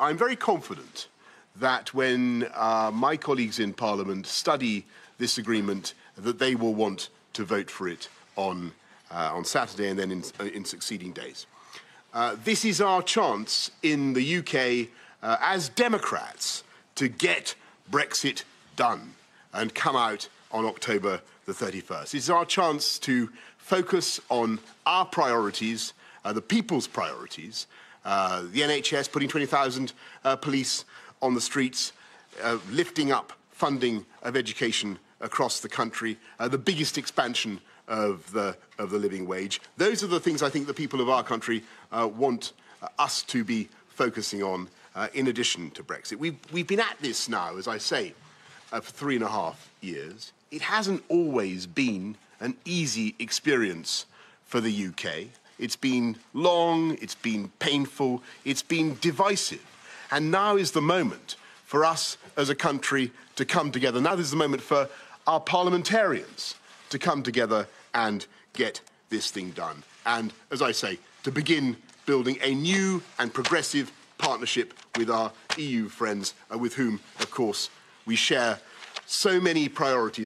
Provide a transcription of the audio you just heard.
I'm very confident that when uh, my colleagues in Parliament study this agreement, that they will want to vote for it on, uh, on Saturday and then in, uh, in succeeding days. Uh, this is our chance in the UK uh, as Democrats to get Brexit done and come out on October the 31st. is our chance to focus on our priorities, uh, the people's priorities, uh, the NHS putting 20,000 uh, police on the streets, uh, lifting up funding of education across the country, uh, the biggest expansion of the, of the living wage. Those are the things I think the people of our country uh, want us to be focusing on in addition to Brexit. We've, we've been at this now, as I say, for three and a half years. It hasn't always been an easy experience for the UK. It's been long, it's been painful, it's been divisive. And now is the moment for us as a country to come together. Now is the moment for our parliamentarians to come together and get this thing done. And as I say, to begin building a new and progressive partnership with our EU friends, uh, with whom, of course, we share so many priorities.